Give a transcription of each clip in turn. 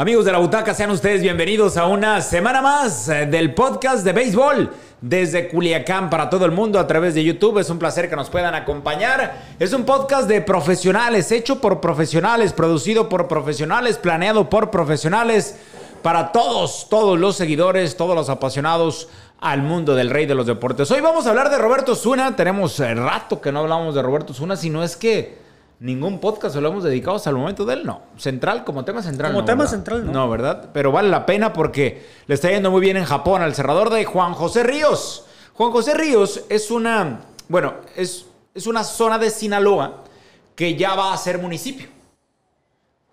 Amigos de la butaca, sean ustedes bienvenidos a una semana más eh, del podcast de béisbol desde Culiacán para todo el mundo a través de YouTube. Es un placer que nos puedan acompañar. Es un podcast de profesionales, hecho por profesionales, producido por profesionales, planeado por profesionales, para todos, todos los seguidores, todos los apasionados al mundo del rey de los deportes. Hoy vamos a hablar de Roberto Zuna. Tenemos eh, rato que no hablamos de Roberto Zuna, sino es que ningún podcast se lo hemos dedicado hasta el momento de él, no. Central, como tema central. Como tema central, no. No, ¿verdad? Pero vale la pena porque le está yendo muy bien en Japón al cerrador de Juan José Ríos. Juan José Ríos es una, bueno, es, es una zona de Sinaloa que ya va a ser municipio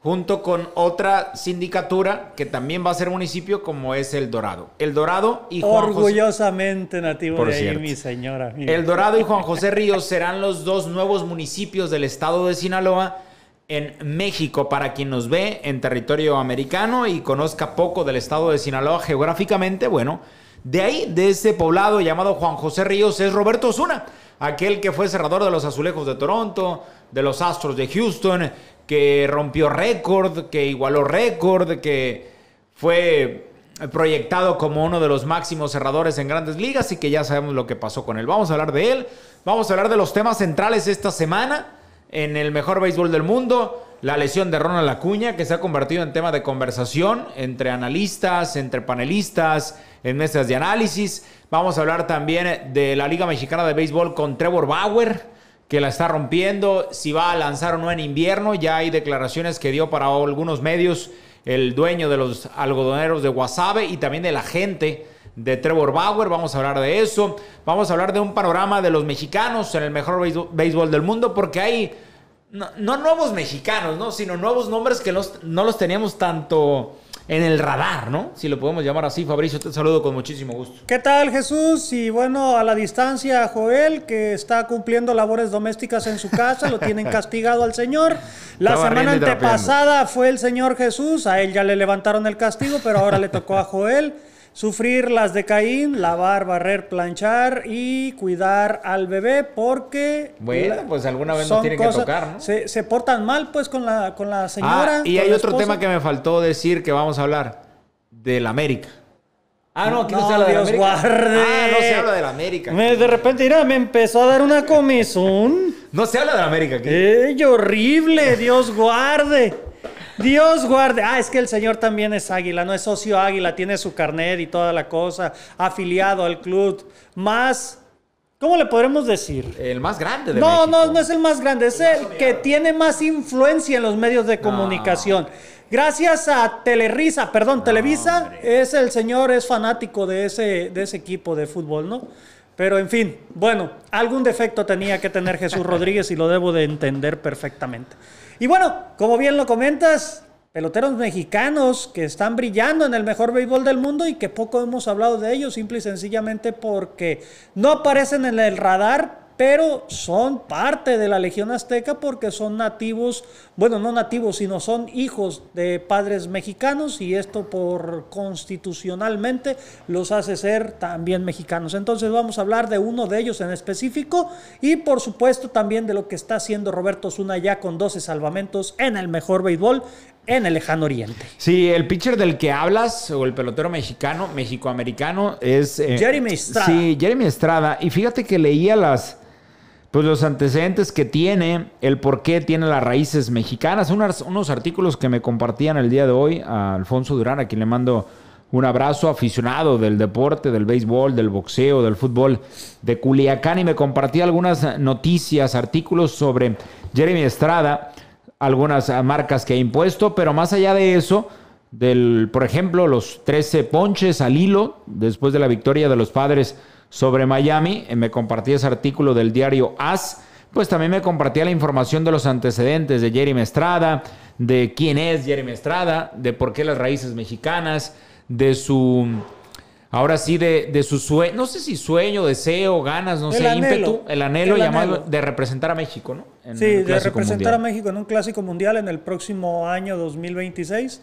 junto con otra sindicatura que también va a ser municipio como es El Dorado. El Dorado y Juan Orgullosamente nativo de ahí, mi señora. El Dorado y Juan José Ríos serán los dos nuevos municipios del estado de Sinaloa en México para quien nos ve en territorio americano y conozca poco del estado de Sinaloa geográficamente, bueno, de ahí, de ese poblado llamado Juan José Ríos es Roberto Osuna, aquel que fue cerrador de los Azulejos de Toronto, de los Astros de Houston, que rompió récord, que igualó récord, que fue proyectado como uno de los máximos cerradores en grandes ligas y que ya sabemos lo que pasó con él. Vamos a hablar de él, vamos a hablar de los temas centrales esta semana en el mejor béisbol del mundo, la lesión de Ronald Acuña que se ha convertido en tema de conversación entre analistas, entre panelistas, en mesas de análisis. Vamos a hablar también de la Liga Mexicana de Béisbol con Trevor Bauer que la está rompiendo, si va a lanzar o no en invierno. Ya hay declaraciones que dio para algunos medios el dueño de los algodoneros de Guasave y también de la gente de Trevor Bauer, vamos a hablar de eso, vamos a hablar de un panorama de los mexicanos en el mejor béisbol del mundo, porque hay no, nuevos mexicanos, ¿no? sino nuevos nombres que los, no los teníamos tanto en el radar, ¿no? Si lo podemos llamar así, Fabricio, te saludo con muchísimo gusto. ¿Qué tal, Jesús? Y bueno, a la distancia, Joel, que está cumpliendo labores domésticas en su casa, lo tienen castigado al señor. La semana antepasada fue el señor Jesús, a él ya le levantaron el castigo, pero ahora le tocó a Joel sufrir las de Caín, lavar, barrer, planchar y cuidar al bebé porque... Bueno, pues alguna vez no tienen que tocar, ¿no? Se, portan mal pues con la, con la señora. Ah, y hay otro tema que me faltó decir que vamos a hablar, del América. Ah, no, aquí no, se habla de la América. Guarde. Ah, no se habla de la América. de repente, mira, me empezó a dar una comezón. no se habla de la América aquí. ¡Ey, horrible! Dios guarde. Dios guarde. Ah, es que el señor también es águila, no es socio águila, tiene su carnet y toda la cosa, afiliado al club, más... ¿Cómo le podremos decir? El más grande de No, no, no es el más grande, es el, que tiene más influencia en los medios de comunicación. Gracias a Telerisa, perdón, Televisa, es el señor, es fanático de ese, de ese equipo de fútbol, ¿no? Pero en fin, bueno, algún defecto tenía que tener Jesús Rodríguez y lo debo de entender perfectamente. Y bueno, como bien lo comentas, peloteros mexicanos que están brillando en el mejor béisbol del mundo y que poco hemos hablado de ellos, simple y sencillamente porque no aparecen en el radar pero son parte de la Legión Azteca porque son nativos, bueno, no nativos, sino son hijos de padres mexicanos y esto por constitucionalmente los hace ser también mexicanos. Entonces vamos a hablar de uno de ellos en específico y por supuesto también de lo que está haciendo Roberto Zuna ya con 12 salvamentos en el mejor béisbol en el lejano oriente. Sí, el pitcher del que hablas, o el pelotero mexicano, mexicoamericano, es... Eh, Jeremy Estrada. Sí, Jeremy Estrada. Y fíjate que leía las pues los antecedentes que tiene, el por qué tiene las raíces mexicanas. Unos, artículos que me compartían el día de hoy a Alfonso Durán, a quien le mando un abrazo aficionado del deporte, del béisbol, del boxeo, del fútbol de Culiacán y me compartía algunas noticias, artículos sobre Jeremy Estrada, algunas marcas que ha impuesto, pero más allá de eso, del, por ejemplo, los 13 ponches al hilo después de la victoria de los padres sobre Miami. Eh, me compartí ese artículo del diario AS. Pues también me compartía la información de los antecedentes de Jeremy Estrada, de quién es Jeremy Estrada, de por qué las raíces mexicanas, de su ahora sí, de, su sueño, no sé si sueño, deseo, ganas, no sé, ímpetu, el anhelo llamado de representar a México, ¿no? sí, de representar a México en un clásico mundial en el próximo año 2026.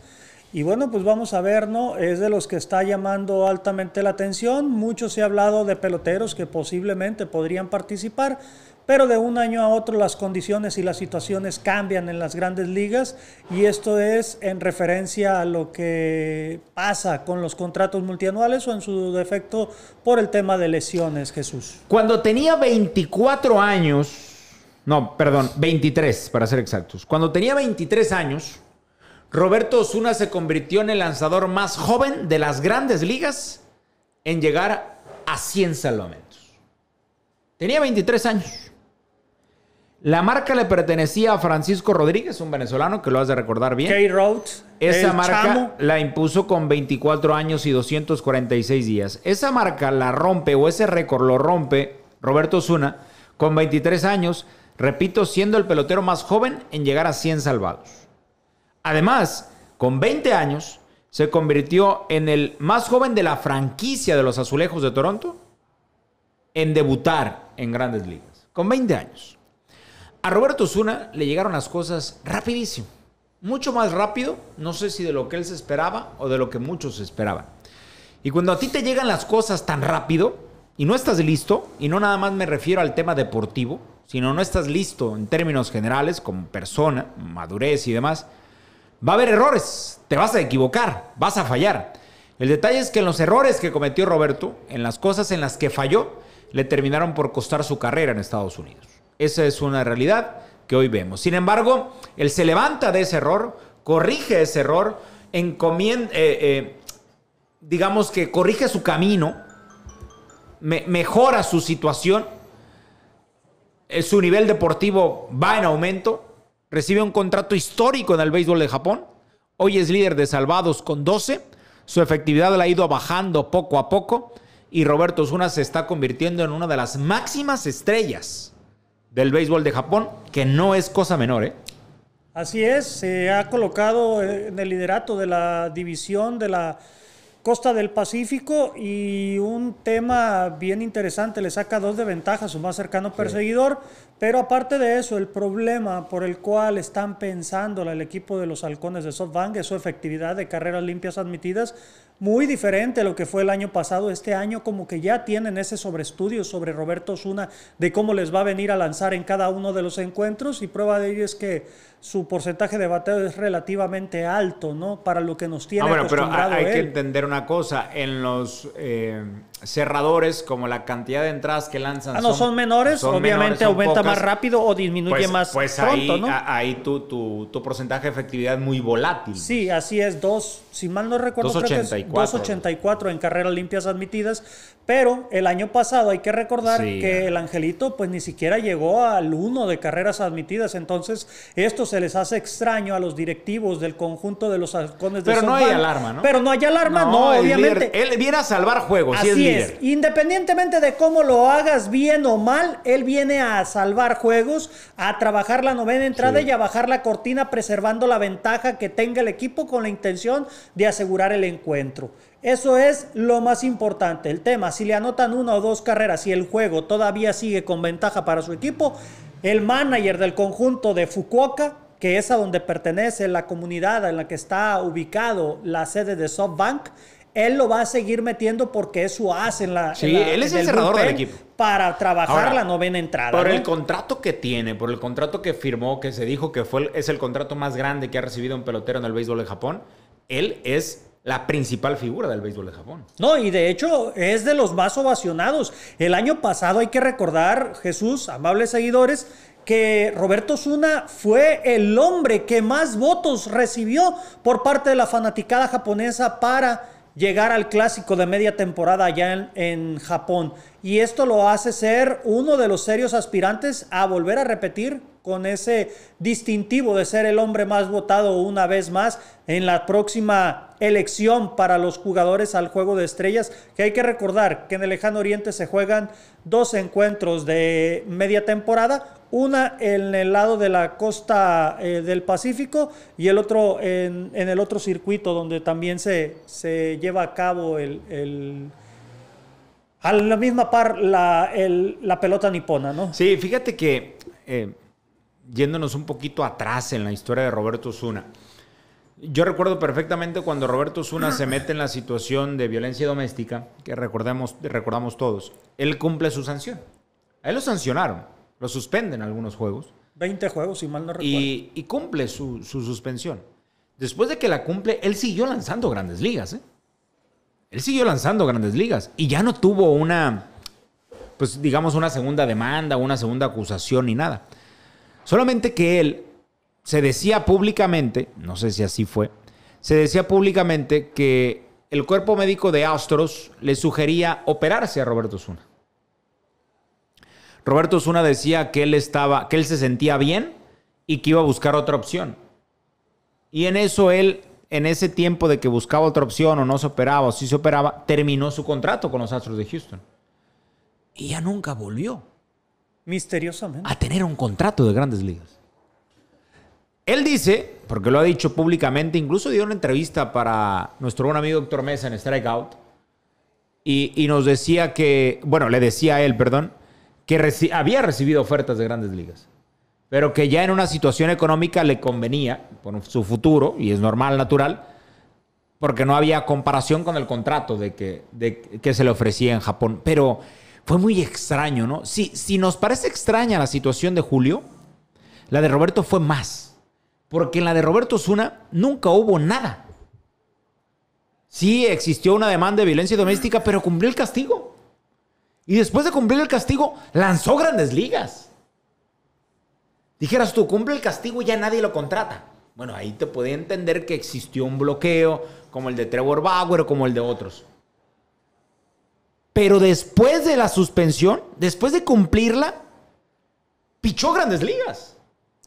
Y bueno, pues vamos a ver, ¿no? Es de los que está llamando altamente la atención. Mucho se ha hablado de peloteros que posiblemente podrían participar, pero de un año a otro las condiciones y las situaciones cambian en las grandes ligas y esto es en referencia a lo que pasa con los contratos multianuales o en su defecto por el tema de lesiones, Jesús. Cuando tenía 24 años, no, perdón, 23 para ser exactos, cuando tenía 23 años, Roberto Osuna se convirtió en el lanzador más joven de las grandes ligas en llegar a 100 salvamentos. Tenía 23 años. La marca le pertenecía a Francisco Rodríguez, un venezolano que lo has de recordar bien. Esa marca la impuso con 24 años y 246 días. Esa marca la rompe o ese récord lo rompe Roberto Osuna con 23 años, repito, siendo el pelotero más joven en llegar a 100 salvados. Además, con 20 años, se convirtió en el más joven de la franquicia de los Azulejos de Toronto en debutar en grandes ligas, con 20 años. A Roberto Zuna le llegaron las cosas rapidísimo, mucho más rápido, no sé si de lo que él se esperaba o de lo que muchos esperaban. Y cuando a ti te llegan las cosas tan rápido y no estás listo, y no nada más me refiero al tema deportivo, sino no estás listo en términos generales como persona, madurez y demás, Va a haber errores, te vas a equivocar, vas a fallar. El detalle es que en los errores que cometió Roberto, en las cosas en las que falló, le terminaron por costar su carrera en Estados Unidos. Esa es una realidad que hoy vemos. Sin embargo, él se levanta de ese error, corrige ese error, eh, eh, digamos que corrige su camino, mejora su situación, eh, su nivel deportivo va en aumento Recibe un contrato histórico en el béisbol de Japón. Hoy es líder de salvados con 12. Su efectividad la ha ido bajando poco a poco. Y Roberto Osuna se está convirtiendo en una de las máximas estrellas del béisbol de Japón, que no es cosa menor, ¿eh? Así es, se ha colocado eh, en el liderato de la división de la costa del Pacífico y un tema bien interesante, le saca dos de ventaja a su más cercano perseguidor, pero aparte de eso, el problema por el cual están pensando el equipo de los halcones de SoftBank es su efectividad de carreras limpias admitidas, muy diferente a lo que fue el año pasado. Este año como que ya tienen ese sobreestudio sobre Roberto Osuna de cómo les va a venir a lanzar en cada uno de los encuentros y prueba de ello es que su porcentaje de bateo es relativamente alto, ¿no? Para lo que nos tiene ah, bueno, acostumbrado pero hay que entender una cosa, en los... Eh, cerradores, como la cantidad de entradas que lanzan. Ah, no, son, menores, obviamente aumenta más rápido o disminuye pues, más pues ahí, ahí tu, porcentaje de efectividad es muy volátil. Sí, así es, dos, si mal no recuerdo, creo es 284 en carreras limpias admitidas, pero el año pasado hay que recordar que el Angelito pues ni siquiera llegó al 1 de carreras admitidas, entonces esto se les hace extraño a los directivos del conjunto de los halcones de Pero no hay alarma, ¿no? Pero no hay alarma, no, obviamente. él viene a salvar juegos, Así si es, es, independientemente de cómo lo hagas bien o mal, él viene a salvar juegos, a trabajar la novena entrada y a bajar la cortina preservando la ventaja que tenga el equipo con la intención de asegurar el encuentro. Eso es lo más importante. El tema, si le anotan una o dos carreras y el juego todavía sigue con ventaja para su equipo, el manager del conjunto de Fukuoka, que es a donde pertenece la comunidad en la que está ubicado la sede de SoftBank, él lo va a seguir metiendo porque es su as en la. Sí, él es el cerrador del equipo. Para trabajar la novena entrada. Por el contrato que tiene, por el contrato que firmó, que se dijo que fue, es el contrato más grande que ha recibido un pelotero en el béisbol de Japón, él es la principal figura del béisbol de Japón. No, y de hecho es de los más ovacionados. El año pasado hay que recordar, Jesús, amables seguidores, que Roberto Suna fue el hombre que más votos recibió por parte de la fanaticada japonesa para llegar al clásico de media temporada allá en, Japón. Y esto lo hace ser uno de los serios aspirantes a volver a repetir con ese distintivo de ser el hombre más votado una vez más en la próxima elección para los jugadores al juego de estrellas, que hay que recordar que en el lejano oriente se juegan dos encuentros de media temporada, una en el lado de la costa eh, del Pacífico y el otro en, el otro circuito donde también se, se lleva a cabo el, a la misma par la, la pelota nipona, ¿no? Sí, fíjate que eh, yéndonos un poquito atrás en la historia de Roberto Zuna. Yo recuerdo perfectamente cuando Roberto Zuna se mete en la situación de violencia doméstica, que recordamos, recordamos todos, él cumple su sanción. A él lo sancionaron, lo suspenden algunos juegos. 20 juegos, si mal no recuerdo. Y, cumple su, suspensión. Después de que la cumple, él siguió lanzando grandes ligas. ¿eh? Él siguió lanzando grandes ligas y ya no tuvo una, pues digamos, una segunda demanda, una segunda acusación ni nada. Solamente que él se decía públicamente, no sé si así fue, se decía públicamente que el cuerpo médico de Astros le sugería operarse a Roberto Zuna. Roberto Zuna decía que él estaba, que él se sentía bien y que iba a buscar otra opción. Y en eso él, en ese tiempo de que buscaba otra opción o no se operaba o sí se operaba, terminó su contrato con los Astros de Houston. Y ya nunca volvió. Misteriosamente. A tener un contrato de grandes ligas. Él dice, porque lo ha dicho públicamente, incluso dio una entrevista para nuestro buen amigo doctor Mesa en Strikeout, y, y nos decía que, bueno, le decía a él, perdón, que había recibido ofertas de grandes ligas, pero que ya en una situación económica le convenía, por su futuro, y es normal, natural, porque no había comparación con el contrato que, que se le ofrecía en Japón. Pero fue muy extraño, ¿no? Si, si nos parece extraña la situación de Julio, la de Roberto fue más. Porque en la de Roberto Zuna nunca hubo nada. Sí existió una demanda de violencia doméstica, pero cumplió el castigo. Y después de cumplir el castigo, lanzó grandes ligas. Dijeras tú, cumple el castigo y ya nadie lo contrata. Bueno, ahí te podía entender que existió un bloqueo, como el de Trevor Bauer, o como el de otros. Pero después de la suspensión, después de cumplirla, pichó grandes ligas.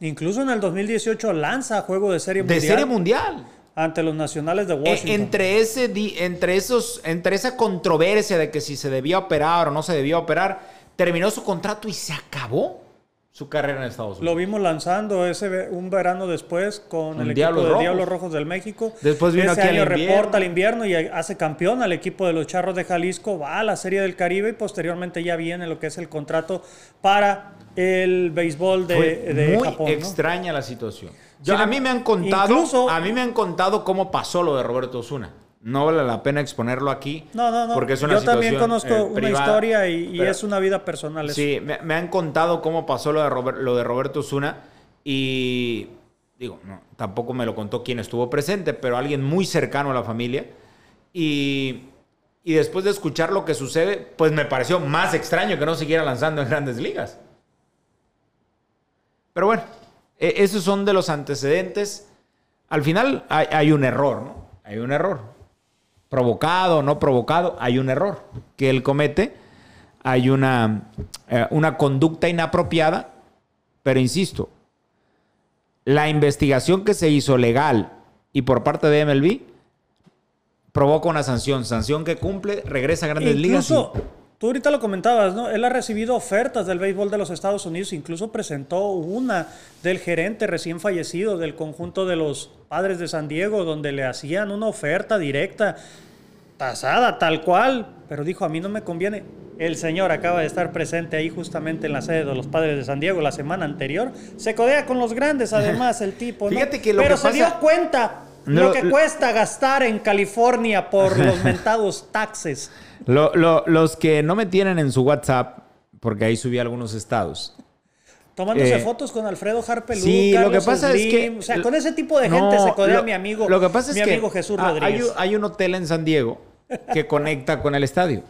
Incluso en el 2018 lanza juego de serie mundial. De serie mundial. Ante los nacionales de e, Washington. entre, ese, entre, esos, entre esa controversia de que si se debía operar o no se debía operar, terminó su contrato y se acabó su carrera en Estados Unidos. Lo vimos lanzando ese un verano después con el, equipo de Diablos Rojos del México. Después vino ese aquí año reporta al invierno y hace campeón al equipo de los Charros de Jalisco, va a la Serie del Caribe y posteriormente ya viene lo que es el contrato para el béisbol de, muy Japón, extraña la situación. a mí me han contado, a mí me han contado cómo pasó lo de Roberto Osuna no vale la pena exponerlo aquí. No, no, no. Porque Yo también conozco eh, una historia y, es una vida personal. Sí, me, han contado cómo pasó lo de, lo de Roberto Zuna y digo, no, tampoco me lo contó quien estuvo presente, pero alguien muy cercano a la familia. Y, después de escuchar lo que sucede, pues me pareció más extraño que no siguiera lanzando en grandes ligas. Pero bueno, e, esos son de los antecedentes. Al final hay, hay un error, ¿no? Hay un error provocado o no provocado, hay un error que él comete, hay una, eh, una conducta inapropiada, pero insisto, la investigación que se hizo legal y por parte de MLB provoca una sanción, sanción que cumple, regresa a grandes Incluso, ligas. Tú ahorita lo comentabas, ¿no? Él ha recibido ofertas del béisbol de los Estados Unidos, incluso presentó una del gerente recién fallecido del conjunto de los padres de San Diego, donde le hacían una oferta directa, tasada, tal cual, pero dijo, a mí no me conviene. El señor acaba de estar presente ahí justamente en la sede de los padres de San Diego la semana anterior. Se codea con los grandes, además, el tipo. ¿no? Fíjate que lo Pero se dio cuenta lo que cuesta gastar en California por los mentados taxes. los que no me tienen en su WhatsApp, porque ahí subí algunos estados. Tomándose eh, fotos con Alfredo Harpelú, sí, lo que pasa es que, o sea, con ese tipo de gente se codea mi amigo, lo que pasa es mi que, amigo Jesús Rodríguez. Hay, un hotel en San Diego que conecta con el estadio.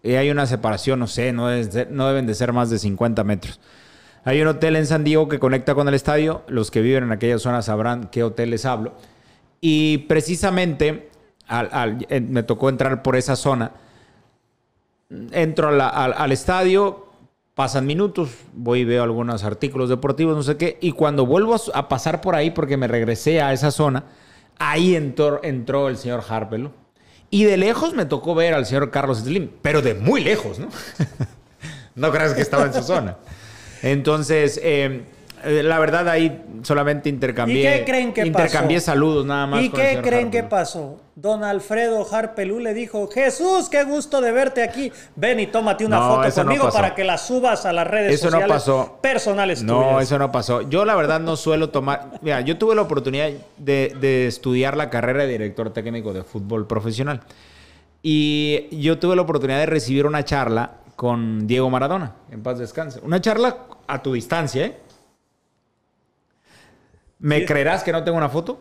Y hay una separación, no sé, no, no deben de ser más de 50 metros. Hay un hotel en San Diego que conecta con el estadio. Los que viven en aquella zona sabrán qué hotel les hablo. Y precisamente me tocó entrar por esa zona. Entro al, estadio, pasan minutos, voy y veo algunos artículos deportivos, no sé qué, y cuando vuelvo a, pasar por ahí, porque me regresé a esa zona, ahí entró, el señor Harpelo. Y de lejos me tocó ver al señor Carlos Slim, pero de muy lejos, ¿no? no creas que estaba en su zona. Entonces, em, eh, la verdad ahí solamente intercambié. qué creen que Intercambié saludos nada más. ¿Y qué creen que pasó? Don Alfredo Harpelú le dijo, Jesús, qué gusto de verte aquí. Ven y tómate una foto conmigo para que la subas a las redes Eso no pasó. personales No, eso no pasó. Yo la verdad no suelo tomar... Mira, yo tuve la oportunidad de, de estudiar la carrera de director técnico de fútbol profesional. Y yo tuve la oportunidad de recibir una charla con Diego Maradona, en paz descanse. Una charla a tu distancia, ¿eh? ¿Me creerás que no tengo una foto?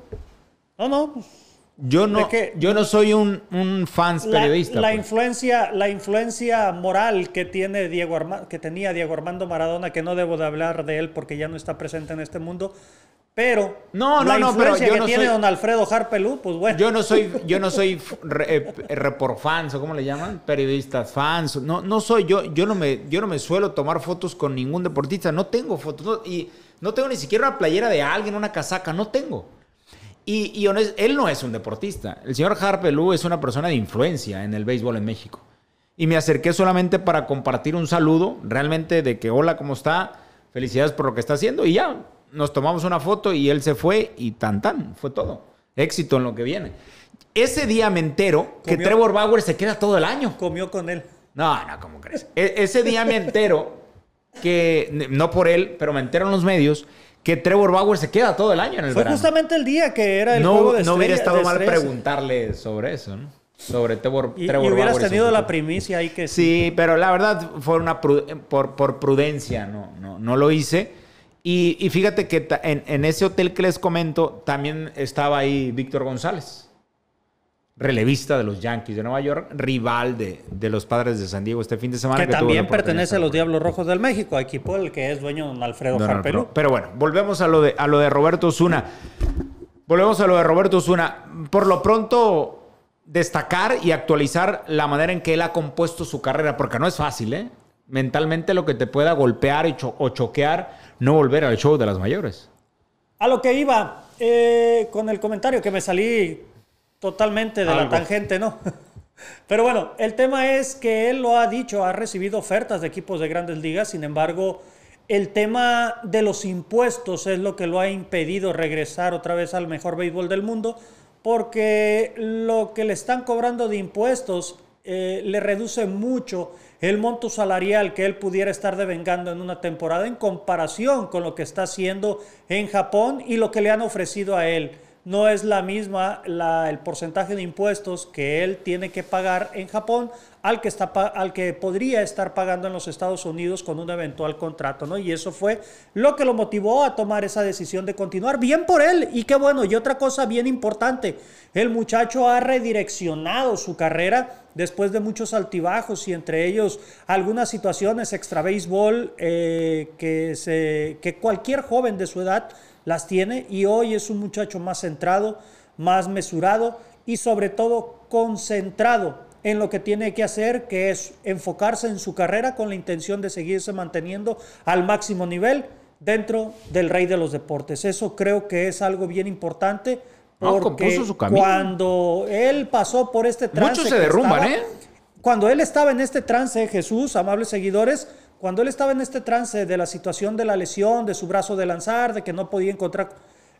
No, no. Pues, yo no, yo no soy un, un fans periodista. La, pues. influencia, la influencia moral que, tiene Diego que tenía Diego Armando Maradona, que no debo de hablar de él porque ya no está presente en este mundo, pero no, no, no, pero yo que no tiene don Alfredo Harpelú, pues bueno. Yo no soy, yo no soy eh, eh, report fans, cómo le llaman, periodistas fans. No, no soy yo, yo no me, yo no me suelo tomar fotos con ningún deportista, no tengo fotos. y no tengo ni siquiera una playera de alguien, una casaca, no tengo. Y, él no es un deportista. El señor Harpelú es una persona de influencia en el béisbol en México. Y me acerqué solamente para compartir un saludo, realmente de que hola, ¿cómo está? Felicidades por lo que está haciendo. Y ya, nos tomamos una foto y él se fue y tan tan, fue todo. Éxito en lo que viene. Ese día me entero que Trevor Bauer se queda todo el año. Comió con él. No, no, ¿cómo crees? E, ese día me entero que, no por él, pero me enteraron los medios, que Trevor Bauer se queda todo el año en el Fue justamente el día que era el no, de No hubiera estado mal preguntarle sobre eso, ¿no? Sobre Trevor, Bauer. y hubieras tenido la primicia ahí que... Sí, pero la verdad fue una... Por, por prudencia, no, no, lo hice. Y, fíjate que en, en, ese hotel que les comento también estaba ahí Víctor González relevista de los Yankees de Nueva York, rival de, los padres de San Diego este fin de semana. Que, también pertenece a los Diablos Rojos del México, equipo el que es dueño don Alfredo pero bueno, volvemos a lo de, a lo de Roberto Osuna. Volvemos a lo de Roberto Osuna. Por lo pronto, destacar y actualizar la manera en que él ha compuesto su carrera, porque no es fácil, ¿eh? Mentalmente lo que te pueda golpear o choquear, no volver al show de las mayores. A lo que iba, eh, con el comentario que me salí totalmente de la tangente, ¿no? Pero bueno, el tema es que él lo ha dicho, ha recibido ofertas de equipos de grandes ligas, sin embargo, el tema de los impuestos es lo que lo ha impedido regresar otra vez al mejor béisbol del mundo, porque lo que le están cobrando de impuestos eh, le reduce mucho el monto salarial que él pudiera estar devengando en una temporada en comparación con lo que está haciendo en Japón y lo que le han ofrecido a él no es la misma el porcentaje de impuestos que él tiene que pagar en Japón al que, está, al que podría estar pagando en los Estados Unidos con un eventual contrato, ¿no? Y eso fue lo que lo motivó a tomar esa decisión de continuar. Bien por él, y qué bueno. Y otra cosa bien importante, el muchacho ha redireccionado su carrera después de muchos altibajos y entre ellos algunas situaciones extra béisbol eh, que, que cualquier joven de su edad las tiene y hoy es un muchacho más centrado, más mesurado y sobre todo concentrado en lo que tiene que hacer, que es enfocarse en su carrera con la intención de seguirse manteniendo al máximo nivel dentro del rey de los deportes. Eso creo que es algo bien importante porque cuando él pasó por este trance... Muchos se derrumban, ¿eh? Cuando él estaba en este trance, Jesús, amables seguidores, cuando él estaba en este trance de la situación de la lesión, de su brazo de lanzar, de que no podía encontrar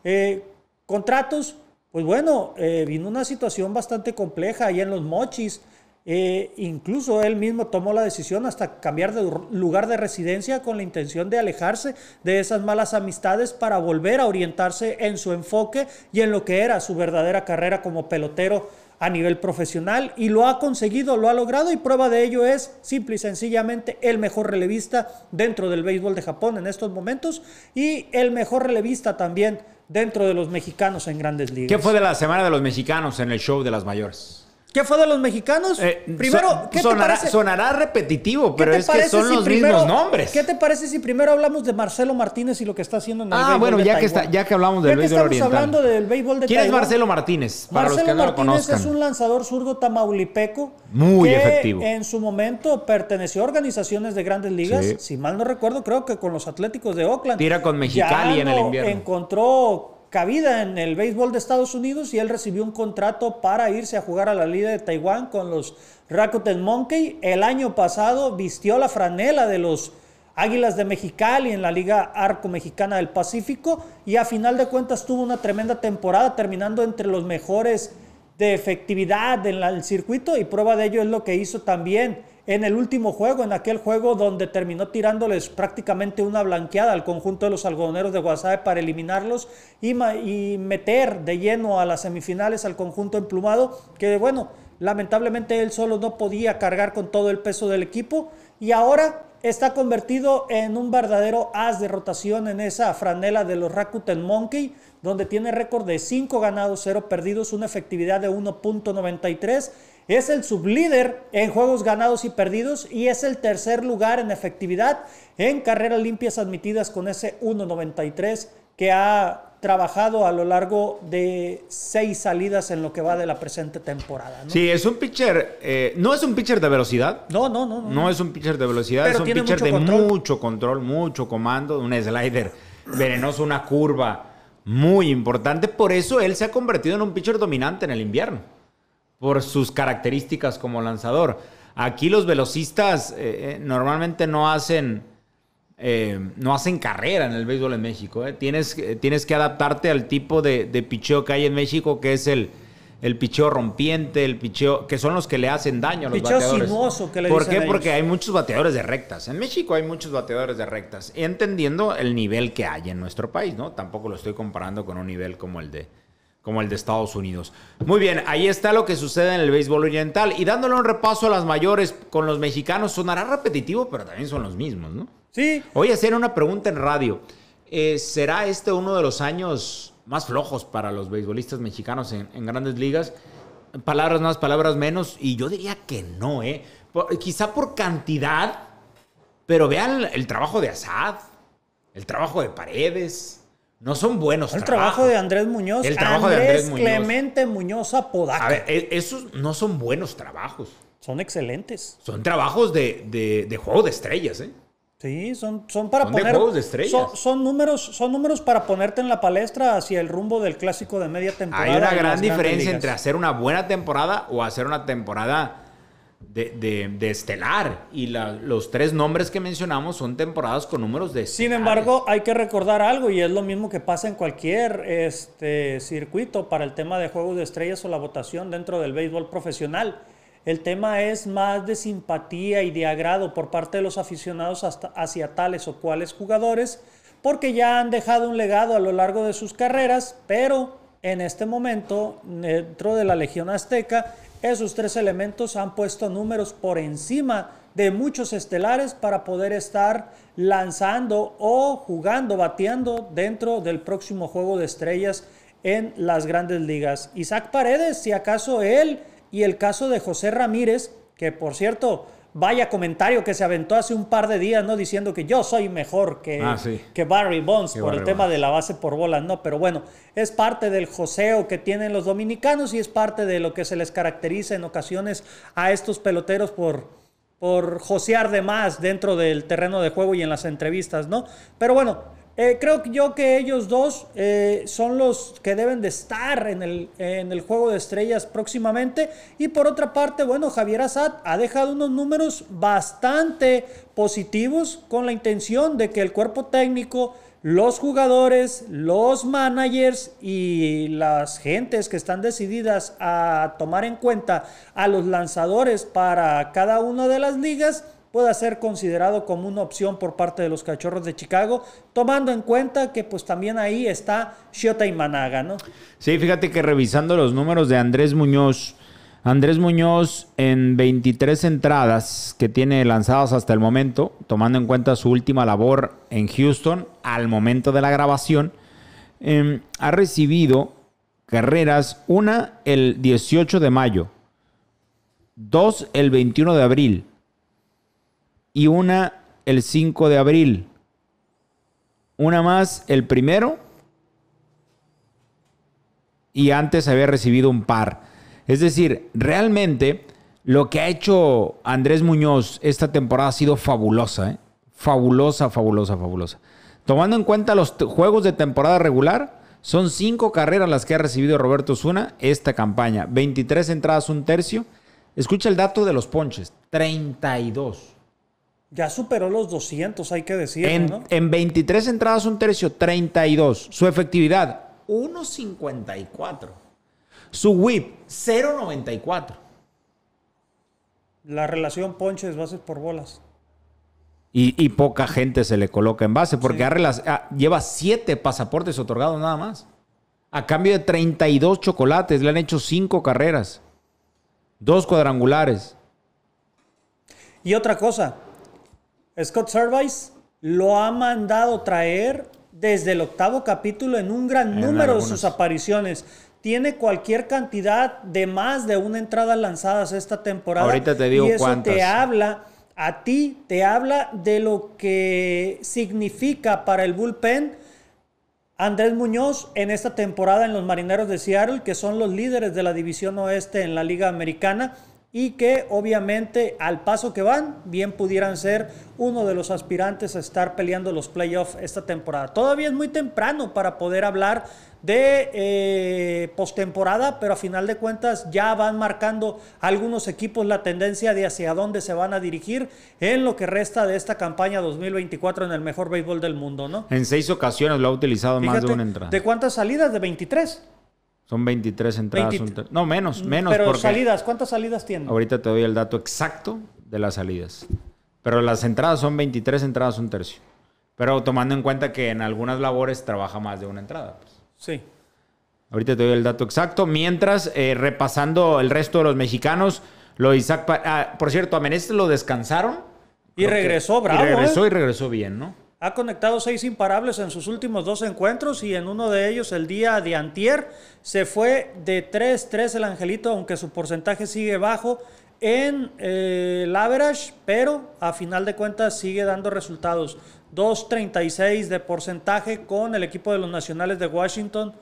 eh, contratos, pues bueno, eh, vino una situación bastante compleja ahí en los mochis. Eh, incluso él mismo tomó la decisión hasta cambiar de lugar de residencia con la intención de alejarse de esas malas amistades para volver a orientarse en su enfoque y en lo que era su verdadera carrera como pelotero a nivel profesional y lo ha conseguido, lo ha logrado y prueba de ello es simple y sencillamente el mejor relevista dentro del béisbol de Japón en estos momentos y el mejor relevista también dentro de los mexicanos en grandes ligas. ¿Qué fue de la semana de los mexicanos en el show de las mayores? ¿Qué fue de los mexicanos? Eh, primero, ¿qué te parece? Sonará repetitivo, pero es que son los mismos nombres. ¿Qué te parece si primero hablamos de Marcelo Martínez y lo que está haciendo en el Ah, bueno, ya, que está, ya que hablamos del béisbol estamos hablando del béisbol de ¿Quién es Marcelo Martínez? Para Marcelo que no Martínez es un lanzador zurdo tamaulipeco. Muy que efectivo. En su momento perteneció a organizaciones de grandes ligas. Si mal no recuerdo, creo que con los Atléticos de Oakland. Tira con Mexicali en el invierno. Encontró cabida en el béisbol de Estados Unidos y él recibió un contrato para irse a jugar a la Liga de Taiwán con los Rakuten Monkey. El año pasado vistió la franela de los Águilas de Mexicali en la Liga Arco Mexicana del Pacífico y a final de cuentas tuvo una tremenda temporada terminando entre los mejores de efectividad en el circuito y prueba de ello es lo que hizo también en el último juego, en aquel juego donde terminó tirándoles prácticamente una blanqueada al conjunto de los algodoneros de Guasave para eliminarlos y, y meter de lleno a las semifinales al conjunto emplumado, que bueno, lamentablemente él solo no podía cargar con todo el peso del equipo y ahora está convertido en un verdadero as de rotación en esa franela de los Rakuten Monkey, donde tiene récord de 5 ganados, 0 perdidos, una efectividad de 1.93 es el sublíder en juegos ganados y perdidos y es el tercer lugar en efectividad en carreras limpias admitidas con ese 1.93 que ha trabajado a lo largo de seis salidas en lo que va de la presente temporada. Sí, es un pitcher, eh, no es un pitcher de velocidad. No, no, no. No, es un pitcher de velocidad, es un pitcher de mucho control, mucho comando, un slider venenoso, una curva muy importante. Por eso él se ha convertido en un pitcher dominante en el invierno por sus características como lanzador. Aquí los velocistas eh, eh, normalmente no hacen, eh, no hacen carrera en el béisbol en México. Tienes, tienes que adaptarte al tipo de, picheo que hay en México, que es el, el picheo rompiente, el picheo, que son los que le hacen daño a los picheo sinuoso que le ¿Por qué? Porque hay muchos bateadores de rectas. En México hay muchos bateadores de rectas, entendiendo el nivel que hay en nuestro país, ¿no? Tampoco lo estoy comparando con un nivel como el de, como el de Estados Unidos. Muy bien, ahí está lo que sucede en el béisbol oriental. Y dándole un repaso a las mayores con los mexicanos, sonará repetitivo, pero también son los mismos, ¿no? Sí. a hacer una pregunta en radio. Eh, ¿Será este uno de los años más flojos para los beisbolistas mexicanos en, grandes ligas? Palabras más, palabras menos. Y yo diría que no, ¿eh? quizá por cantidad, pero vean el, trabajo de Asad, el trabajo de Paredes no son buenos. El trabajo de Andrés Muñoz. El trabajo de Andrés Clemente Muñoz Apodaca. A ver, e, esos no son buenos trabajos. Son excelentes. Son trabajos de, juego de estrellas, ¿eh? Sí, son, son para poner. son, números, son números para ponerte en la palestra hacia el rumbo del clásico de media temporada. Hay una gran diferencia entre hacer una buena temporada o hacer una temporada de, estelar. Y los tres nombres que mencionamos son temporadas con números de... Sin embargo, hay que recordar algo y es lo mismo que pasa en cualquier este, circuito para el tema de juegos de estrellas o la votación dentro del béisbol profesional. El tema es más de simpatía y de agrado por parte de los aficionados hacia tales o cuales jugadores, porque ya han dejado un legado a lo largo de sus carreras, pero en este momento, dentro de la Legión Azteca, esos tres elementos han puesto números por encima de muchos estelares para poder estar lanzando o jugando, bateando dentro del próximo juego de estrellas en las grandes ligas. Isaac Paredes, si acaso él, y el caso de José Ramírez, que por cierto, vaya comentario que se aventó hace un par de días, ¿no? Diciendo que yo soy mejor que, ah, que Barry Bonds por el tema de la base por bola, ¿no? Pero bueno, es parte del joseo que tienen los dominicanos y es parte de lo que se les caracteriza en ocasiones a estos peloteros por por josear de más dentro del terreno de juego y en las entrevistas, ¿no? Pero bueno, eh, creo yo que ellos dos eh, son los que deben de estar en el, en el juego de estrellas próximamente. Y por otra parte, bueno, Javier Azad ha dejado unos números bastante positivos con la intención de que el cuerpo técnico los jugadores, los managers y las gentes que están decididas a tomar en cuenta a los lanzadores para cada una de las ligas pueda ser considerado como una opción por parte de los Cachorros de Chicago, tomando en cuenta que pues también ahí está Shota y Managa, ¿no? Sí, fíjate que revisando los números de Andrés Muñoz, Andrés Muñoz en 23 entradas que tiene lanzadas hasta el momento, tomando en cuenta su última labor en Houston al momento de la grabación, em, ha recibido carreras, una el 18 de mayo, dos el 21 de abril, y una el 5 de abril. Una más el primero y antes había recibido un par. Es decir, realmente lo que ha hecho Andrés Muñoz esta temporada ha sido fabulosa. ¿eh? Fabulosa, fabulosa, fabulosa. Tomando en cuenta los juegos de temporada regular, son cinco carreras las que ha recibido Roberto Zuna esta campaña. 23 entradas, un tercio. Escucha el dato de los ponches. 32. Ya superó los 200, hay que decir. En, ¿no? 23 entradas, un tercio, 32. Su efectividad, 1.54. Su whip, 0.94. La relación ponches bases por bolas. Y, poca gente se le coloca en base porque ah, lleva 7 pasaportes otorgados nada más. A cambio de 32 chocolates, le han hecho 5 carreras, Dos cuadrangulares. Y otra cosa, Scott Service lo ha mandado traer desde el octavo capítulo en un gran número de sus apariciones. Tiene cualquier cantidad de más de una entrada lanzadas esta temporada. Ahorita te digo y eso te habla a ti, te habla de lo que significa para el bullpen Andrés Muñoz en esta temporada en los Marineros de Seattle, que son los líderes de la División Oeste en la Liga Americana y que obviamente al paso que van, bien pudieran ser uno de los aspirantes a estar peleando los playoffs esta temporada. Todavía es muy temprano para poder hablar de eh, postemporada, pero a final de cuentas ya van marcando algunos equipos la tendencia de hacia dónde se van a dirigir en lo que resta de esta campaña 2024 en el mejor béisbol del mundo, ¿no? En seis ocasiones lo ha utilizado más de una entrada. ¿De cuántas salidas? De 23. Son 23 entradas. No, menos, mm, menos. Pero salidas, ¿cuántas salidas tiene? Ahorita te doy el dato exacto de las salidas. Pero las entradas son 23 entradas, un tercio. Pero tomando en cuenta que en algunas labores trabaja más de una entrada. Pues. Sí. Ahorita te doy el dato exacto. Mientras, eh, repasando el resto de los mexicanos, lo Isaac... Ah, por cierto, a Menezes lo descansaron. Y regresó, bravo. Y regresó ¿eh? y regresó bien, ¿no? Ha conectado seis imparables en sus últimos dos encuentros y en uno de ellos el día de antier se fue de 3-3 el Angelito, aunque su porcentaje sigue bajo en eh, average, pero a final de cuentas sigue dando resultados. 2.36 de porcentaje con el equipo de los Nacionales de Washington.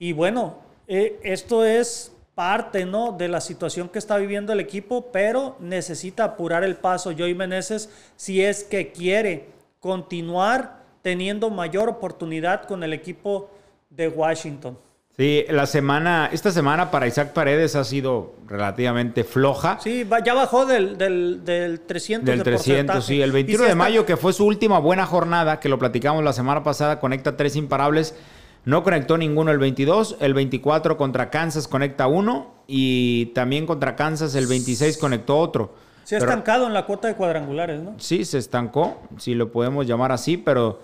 Y bueno, eh, esto es parte ¿no? de la situación que está viviendo el equipo, pero necesita apurar el paso Joy Meneses si es que quiere continuar teniendo mayor oportunidad con el equipo de Washington. Sí, la semana, esta semana para Isaac Paredes ha sido relativamente floja. Sí, ya bajó del, del, del 300. Del 300, sí. El 21 de mayo, que fue su última buena jornada, que lo platicamos la semana pasada, conecta tres imparables. No conectó ninguno el 22, el 24 contra Kansas conecta uno y también contra Kansas el 26 conectó otro. Se ha estancado en la cuota de cuadrangulares, ¿no? Sí, se estancó, si lo podemos llamar así, pero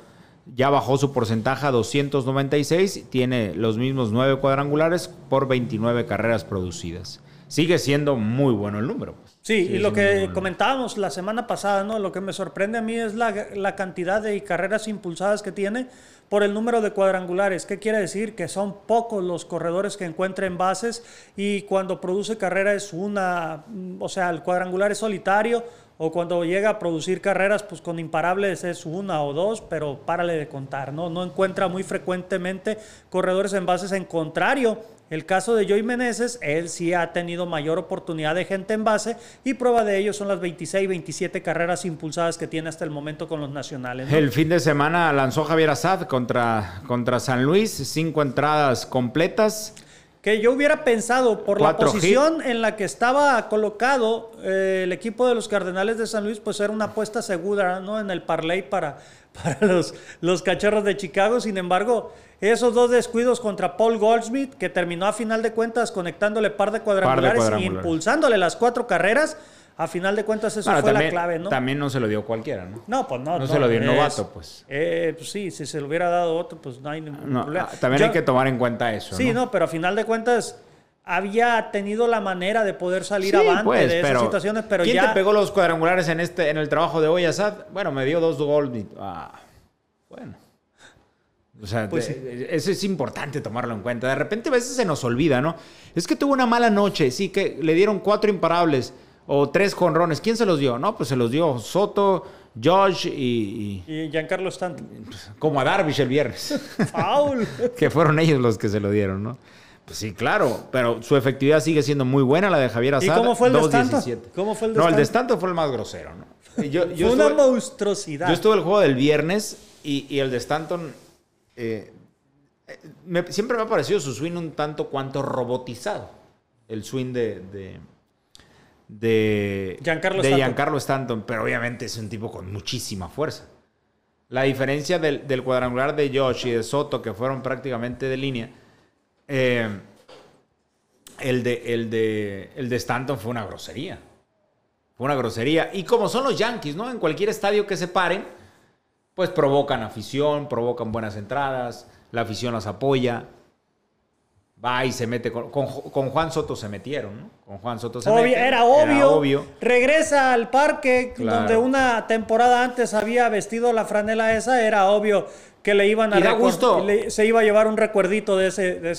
ya bajó su porcentaje a 296, tiene los mismos 9 cuadrangulares por 29 carreras producidas. Sigue siendo muy bueno el número. Pues. Sí, y lo que comentábamos la semana pasada, ¿no? Lo que me sorprende a mí es la, cantidad de carreras impulsadas que tiene por el número de cuadrangulares. ¿Qué quiere decir? Que son pocos los corredores que encuentra en bases y cuando produce carrera es una, mm, o sea, el cuadrangular es solitario o cuando llega a producir carreras, pues con imparables es una o dos, pero párale de contar, ¿no? No encuentra muy frecuentemente corredores en bases en contrario el caso de Joy Meneses, él sí ha tenido mayor oportunidad de gente en base y prueba de ello son las 26, 27 carreras impulsadas que tiene hasta el momento con los nacionales. El fin de semana lanzó Javier Azad contra, contra San Luis, cinco entradas completas que yo hubiera pensado por la posición en la que estaba colocado eh, el equipo de los Cardenales de San Luis, pues era una apuesta segura, ¿no? En el parlay para, los, los cachorros de Chicago. Sin embargo, esos dos descuidos contra Paul Goldsmith, que terminó a final de cuentas conectándole par de cuadrangulares, par de cuadrangulares. e impulsándole las cuatro carreras a final de cuentas eso fue la clave, ¿no? También no se lo dio cualquiera, ¿no? No, pues no. No, se lo dio un novato, pues. Eh, pues. Sí, si se lo hubiera dado otro, pues no hay ningún problema. Ah, también hay que tomar en cuenta eso. Sí, ¿no? pero a final de cuentas había tenido la manera de poder salir adelante pues, de esas situaciones, pero ya... ¿Quién te pegó los cuadrangulares en, este, en el trabajo de hoy, Asad? Bueno, me dio dos goles. Ah, bueno. O sea, pues eso es importante tomarlo en cuenta. De repente a veces se nos olvida, ¿no? Es que tuvo una mala noche, sí, que le dieron cuatro imparables o tres jonrones. ¿Quién se los dio? No, pues se los dio Soto, Josh y. Y, y Giancarlo Stanton. Como a Darvish el viernes. ¡Faul! que fueron ellos los que se lo dieron, ¿no? Pues sí, claro, pero su efectividad sigue siendo muy buena, la de Javier Azad. ¿Y cómo fue el de Stanton? ¿Cómo fue el No, el de Stanton fue el más grosero, ¿no? fue una monstruosidad. Yo estuve el juego del viernes y, el de Stanton. Eh, eh, siempre me ha parecido su swing un tanto cuanto robotizado. El swing de de Giancarlo, de Stanton. pero obviamente es un tipo con muchísima fuerza. La diferencia del, cuadrangular de Josh y de Soto, que fueron prácticamente de línea, eh, el, de, el, de, el de Stanton fue una grosería. Fue una grosería. Y como son los Yankees, ¿no? En cualquier estadio que se paren, pues provocan afición, provocan buenas entradas, la afición las apoya va y se mete con, Juan Soto se metieron, ¿no? Con Juan Soto se metieron. era, obvio, obvio. Regresa al parque donde una temporada antes había vestido la franela esa, era obvio que le iban a y gusto. se iba a llevar un recuerdito de ese, de,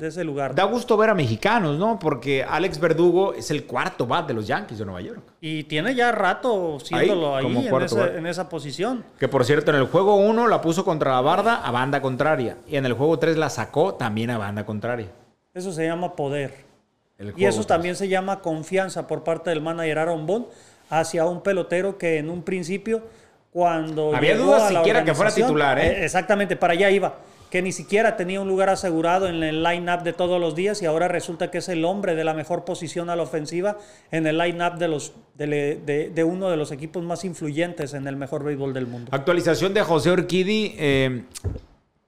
ese lugar. Da gusto ver a mexicanos, ¿no? Porque Alex Verdugo es el cuarto bat de los Yankees de Nueva York. Y tiene ya rato siéndolo ahí, en, esa posición. Que por cierto, en el juego 1 la puso contra la barda a banda contraria. Y en el juego 3 la sacó también a banda contraria. Eso se llama poder. y eso también se llama confianza por parte del manager Aaron Bond hacia un pelotero que en un principio cuando. Había dudas siquiera que fuera titular, ¿eh? E, exactamente, para allá iba. Que ni siquiera tenía un lugar asegurado en el line-up de todos los días y ahora resulta que es el hombre de la mejor posición a la ofensiva en el line-up de, de, uno de los equipos más influyentes en el mejor béisbol del mundo. Actualización de José Urquidi. Eh,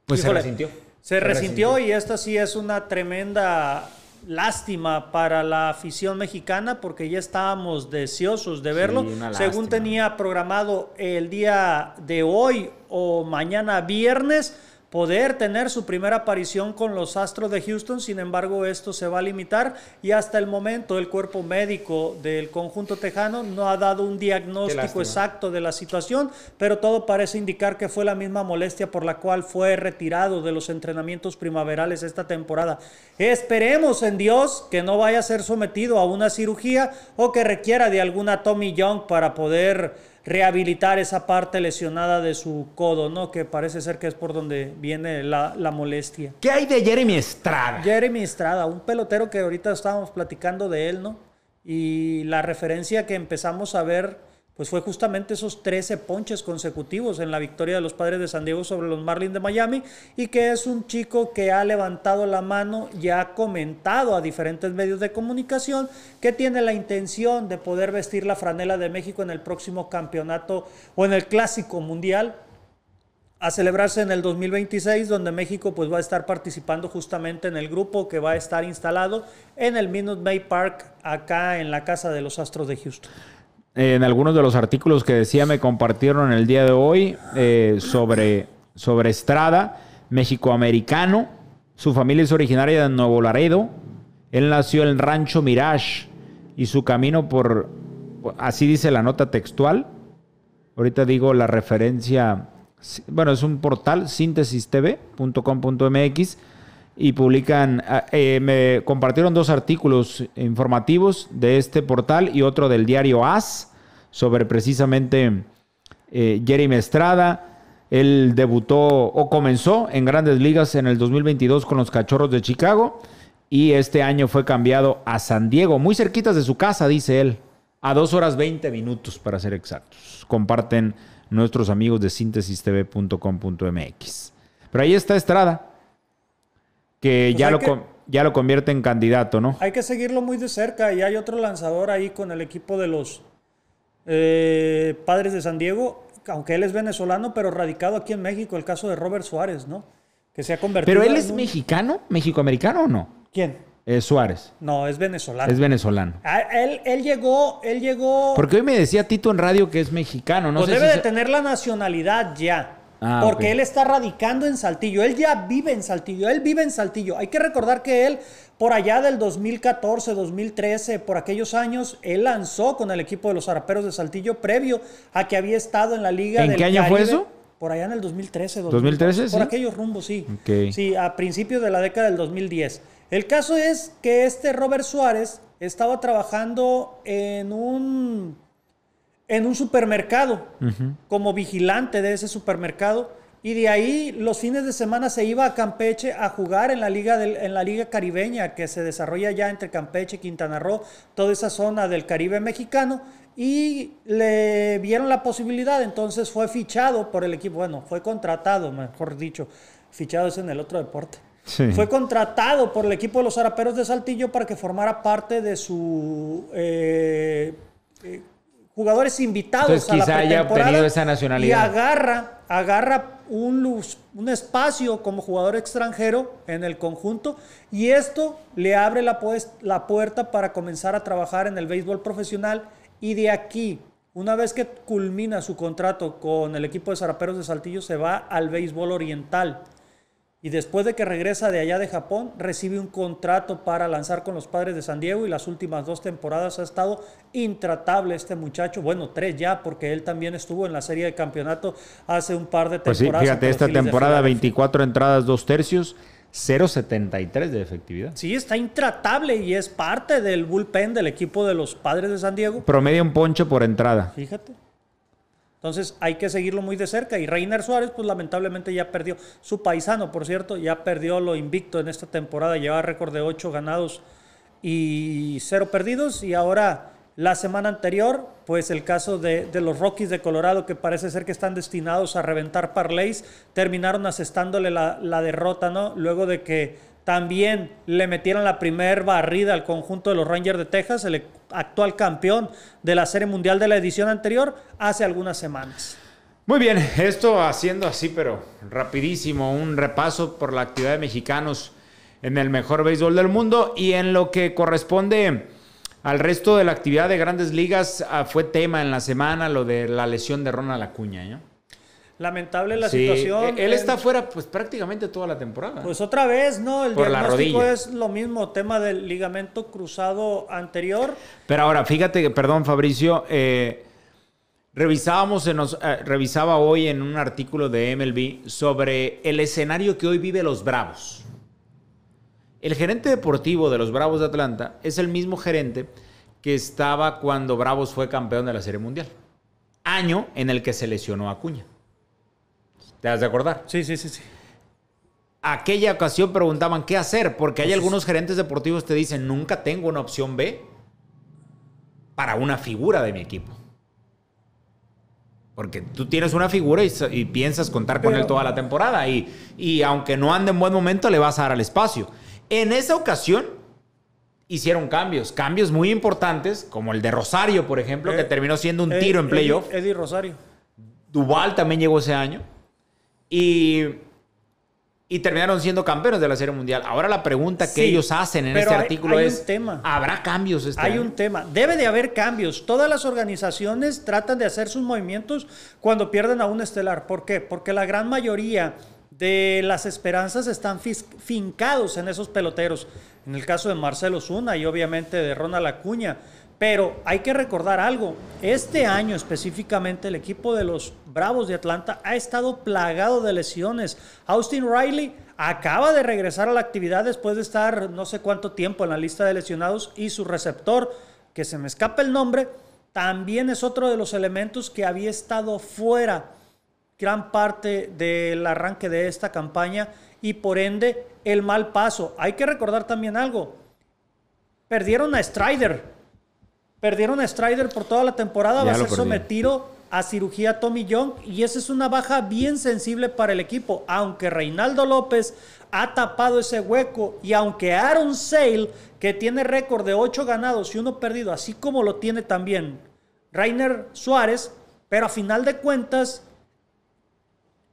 pues se resintió. Se resintió y esta sí es una tremenda lástima para la afición mexicana porque ya estábamos deseosos de verlo. Según tenía programado el día de hoy o mañana viernes, poder tener su primera aparición con los Astros de Houston, sin embargo esto se va a limitar y hasta el momento el cuerpo médico del conjunto tejano no ha dado un diagnóstico exacto de la situación, pero todo parece indicar que fue la misma molestia por la cual fue retirado de los entrenamientos primaverales esta temporada. Esperemos en Dios que no vaya a ser sometido a una cirugía o que requiera de alguna Tommy Young para poder rehabilitar esa parte lesionada de su codo, ¿no? Que parece ser que es por donde viene la, la molestia. ¿Qué hay de Jeremy Estrada? Jeremy Estrada, un pelotero que ahorita estábamos platicando de él, ¿no? Y la referencia que empezamos a ver pues fue justamente esos 13 ponches consecutivos en la victoria de los Padres de San Diego sobre los Marlins de Miami y que es un chico que ha levantado la mano y ha comentado a diferentes medios de comunicación que tiene la intención de poder vestir la franela de México en el próximo campeonato o en el clásico mundial a celebrarse en el 2026, donde México pues va a estar participando justamente en el grupo que va a estar instalado en el Minute Maid Park acá en la casa de los Astros de Houston en algunos de los artículos que decía me compartieron el día de hoy eh, sobre, sobre Estrada, mexicoamericano. Su familia es originaria de Nuevo Laredo. Él nació en rancho Mirage y su camino por, así dice la nota textual. Ahorita digo la referencia, bueno, es un portal, síntesis tv.com.mx y publican, ah, eh, me compartieron dos artículos informativos de este portal y otro del diario AS sobre precisamente eh, Jeremy Estrada. Él debutó o comenzó en grandes ligas en el 2022 con los Cachorros de Chicago y este año fue cambiado a San Diego, muy cerquitas de su casa, dice él, a dos horas 20 minutos para ser exactos. Comparten nuestros amigos de TV.com.mx. Pero ahí está Estrada, que, pues ya, lo ya lo convierte en candidato, ¿no? Hay que seguirlo muy de cerca y hay otro lanzador ahí con el equipo de los eh, Padres de San Diego, aunque él es venezolano, pero radicado aquí en México, el caso de Robert Suárez, ¿no? Que se ha convertido. ¿Pero él es mexicano, mexicoamericano o no? ¿Quién? Es eh, Suárez. No, es venezolano. Es venezolano. Ah, él, llegó, él llegó. Porque hoy me decía Tito en radio que es mexicano, ¿no? Pues debe de tener la nacionalidad ya. Ah, porque él está radicando en Saltillo, él ya vive en Saltillo, él vive en Saltillo. Hay que recordar que él, por allá del 2014, 2013, por aquellos años, él lanzó con el equipo de los Araperos de Saltillo previo a que había estado en la Liga ¿En qué año fue eso? Por allá en el 2013, 2013. Por aquellos rumbos, sí. Sí, a principios de la década del 2010. El caso es que este Robert Suárez estaba trabajando en un en un supermercado, como vigilante de ese supermercado. Y de ahí los fines de semana se iba a Campeche a jugar en la liga, en la liga caribeña que se desarrolla ya entre Campeche, Quintana Roo, toda esa zona del Caribe mexicano. Y le vieron la posibilidad, entonces fue fichado por el equipo, bueno, fue contratado, mejor dicho, fichado es en el otro deporte. Fue contratado por el equipo de los Araperos de Saltillo para que formara parte de su eh, eh, jugadores invitados a la pretemporada Y agarra, agarra un, un espacio como jugador extranjero en el conjunto y esto le abre la, pues-, la puerta para comenzar a trabajar en el béisbol profesional y de aquí una vez que culmina su contrato con el equipo de Zaraperos de Saltillo, se va al béisbol oriental y después de que regresa de allá de Japón, recibe un contrato para lanzar con los padres de San Diego y las últimas dos temporadas ha estado intratable este muchacho, bueno, tres ya, porque él también estuvo en la serie de campeonato hace un par de temporadas. Pues sí, fíjate, esta temporada 24 entradas, dos tercios. 0.73 de efectividad. Sí, está intratable y es parte del bullpen del equipo de los padres de San Diego. Promedio un poncho por entrada. Fíjate. Entonces hay que seguirlo muy de cerca. Y Reiner Suárez, pues lamentablemente ya perdió. Su paisano, por cierto, ya perdió lo invicto en esta temporada. Lleva récord de 8 ganados y 0 perdidos. Y ahora, la semana anterior, pues el caso de, los Rockies de Colorado, que parece ser que están destinados a reventar Parleys, terminaron asestándole la, la derrota, ¿no? Luego de que también le metieron la primer barrida al conjunto de los Rangers de Texas, el actual campeón de la Serie Mundial de la edición anterior, hace algunas semanas. Muy bien, esto haciendo así, pero rapidísimo, un repaso por la actividad de mexicanos en el mejor béisbol del mundo y en lo que corresponde al resto de la actividad de grandes ligas, ah, fue tema en la semana lo de la lesión de Ronald Acuña. ¿no? Lamentable la situación. Él está fuera pues prácticamente toda la temporada. Pues otra vez, ¿no? El diagnóstico es lo mismo, tema del ligamento cruzado anterior. Pero ahora, fíjate que, perdón, Fabricio, eh, revisábamos eh, revisaba hoy en un artículo de MLB sobre el escenario que hoy vive los Bravos. El gerente deportivo de los Bravos de Atlanta es el mismo gerente que estaba cuando Bravos fue campeón de la Serie Mundial. Año en el que se lesionó Acuña. ¿Te has de acordar? Sí, sí, sí, sí. Aquella ocasión preguntaban qué hacer, porque hay pues algunos gerentes deportivos que dicen, nunca tengo una opción B para una figura de mi equipo. Porque tú tienes una figura y, piensas contar con él toda la temporada. Y, aunque no ande en buen momento, le vas a dar al espacio. En esa ocasión hicieron cambios. Cambios muy importantes, como el de Rosario, por ejemplo, que eh, terminó siendo un tiro eh, en playoff. Eddie Rosario. Duval también llegó ese año. Y, y terminaron siendo campeones de la Serie Mundial. Ahora la pregunta que ellos hacen en este artículo es, tema. ¿habrá cambios? Este hay un tema. Debe de haber cambios. Todas las organizaciones tratan de hacer sus movimientos cuando pierden a un estelar. ¿Por qué? Porque la gran mayoría de las esperanzas están fincados en esos peloteros. En el caso de Marcelo Zuna y obviamente de Ronald Acuña. Pero hay que recordar algo, este año específicamente el equipo de los Bravos de Atlanta ha estado plagado de lesiones. Austin Riley acaba de regresar a la actividad después de estar no sé cuánto tiempo en la lista de lesionados y su receptor, que se me escapa el nombre, también es otro de los elementos que había estado fuera gran parte del arranque de esta campaña y por ende el mal paso. Hay que recordar también algo, perdieron a Strider Perdieron a Strider por toda la temporada, va a ser sometido a cirugía Tommy Young y esa es una baja bien sensible para el equipo, aunque Reinaldo López ha tapado ese hueco y aunque Aaron Sale, que tiene récord de 8 ganados y 1 perdido, así como lo tiene también Rainer Suárez, pero a final de cuentas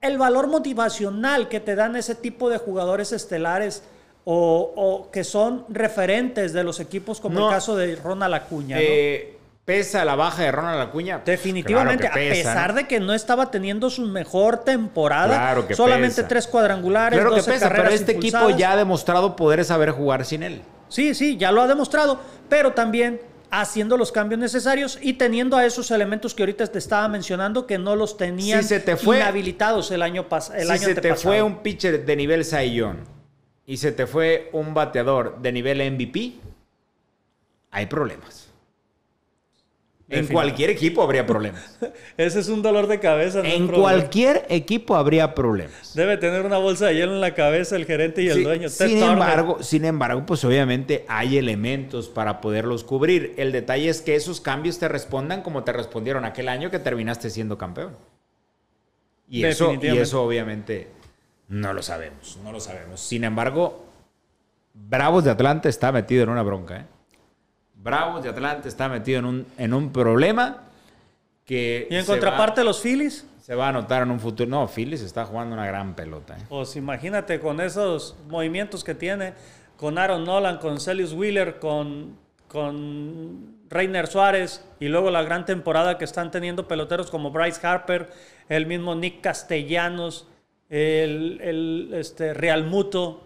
el valor motivacional que te dan ese tipo de jugadores estelares o, que son referentes de los equipos, como el caso de Ronald Acuña. Eh, ¿Pesa la baja de Ronald Acuña? Pues, Definitivamente, a pesar de que no estaba teniendo su mejor temporada, que solamente tres cuadrangulares. pero este equipo ya ha demostrado poder saber jugar sin él. Sí, sí, ya lo ha demostrado, pero también haciendo los cambios necesarios y teniendo a esos elementos que ahorita te estaba mencionando que no los tenían se inhabilitados el año, pasado el año se te fue un pitcher de nivel Saiyón y se te fue un bateador de nivel MVP, hay problemas. En cualquier equipo habría problemas. Ese es un dolor de cabeza. en cualquier equipo habría problemas. Debe tener una bolsa de hielo en la cabeza el gerente y el dueño. Sin embargo, sin embargo, pues obviamente hay elementos para poderlos cubrir. El detalle es que esos cambios te respondan como te respondieron aquel año que terminaste siendo campeón. Y, eso, y eso obviamente no lo sabemos, no lo sabemos. Sin embargo, Bravos de Atlanta está metido en una bronca. ¿eh? Bravos de Atlanta está metido en un, en un problema que... ¿Y en contraparte de los Phillies? Se va a notar en un futuro. No, Phillies está jugando una gran pelota. ¿eh? Pues imagínate con esos movimientos que tiene, con Aaron Nolan, con Celius Wheeler, con, con Reiner Suárez y luego la gran temporada que están teniendo peloteros como Bryce Harper, el mismo Nick Castellanos el, este, Real Muto.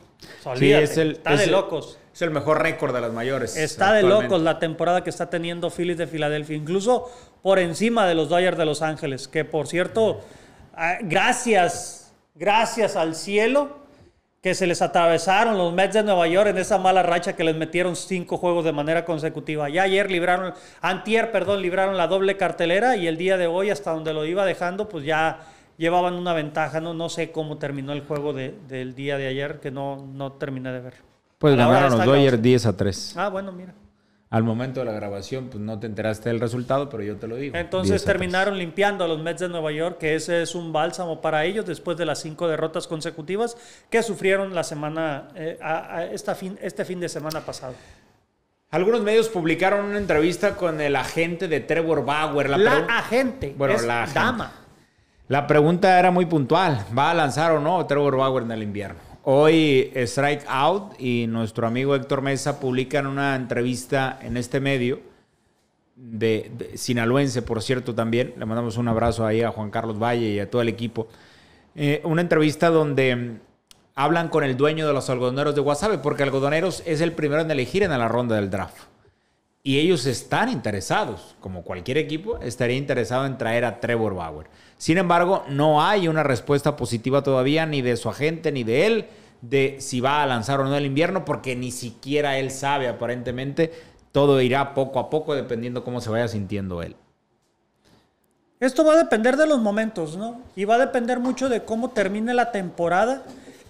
es el, está de locos. Es el mejor récord de las mayores. Está de locos la temporada que está teniendo Phillies de Filadelfia, incluso por encima de los Dodgers de Los Ángeles, que por cierto, ah, gracias, gracias al cielo que se les atravesaron los Mets de Nueva York en esa mala racha que les metieron cinco juegos de manera consecutiva. Ya ayer libraron, antier, perdón, libraron la doble cartelera y el día de hoy, hasta donde lo iba dejando, pues ya llevaban una ventaja. No, no sé cómo terminó el juego del día de ayer, que no, no terminé de ver. Pues ganaron los Dodgers 10 a 3. Ah, bueno, mira. Al momento de la grabación, pues no te enteraste del resultado, pero yo te lo digo. Entonces terminaron limpiando a los Mets de Nueva York, que ese es un bálsamo para ellos después de las cinco derrotas consecutivas que sufrieron la semana, eh, a, esta fin, este fin de semana pasado. Algunos medios publicaron una entrevista con el agente de Trevor Bauer. La, agente. Bueno, la dama. La pregunta era muy puntual. ¿Va a lanzar o no Trevor Bauer en el invierno? Hoy Strike Out y nuestro amigo Héctor Mesa publican una entrevista en este medio de, sinaloense, por cierto, también. Le mandamos un abrazo ahí a Juan Carlos Valle y a todo el equipo. Eh, una entrevista donde mm, hablan con el dueño de los algodoneros de Guasave, porque algodoneros es el primero en elegir en la ronda del draft. Y ellos están interesados, como cualquier equipo, estaría interesado en traer a Trevor Bauer. Sin embargo, no hay una respuesta positiva todavía ni de su agente ni de él de si va a lanzar o no el invierno, porque ni siquiera él sabe aparentemente. Todo irá poco a poco dependiendo cómo se vaya sintiendo él. Esto va a depender de los momentos, ¿no? Y va a depender mucho de cómo termine la temporada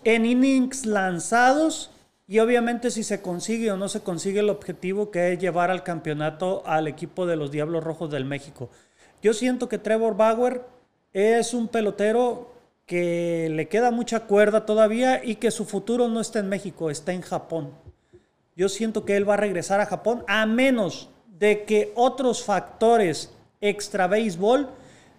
en innings lanzados y obviamente si se consigue o no se consigue el objetivo que es llevar al campeonato al equipo de los Diablos Rojos del México. Yo siento que Trevor Bauer es un pelotero que le queda mucha cuerda todavía y que su futuro no está en México, está en Japón. Yo siento que él va a regresar a Japón a menos de que otros factores extra béisbol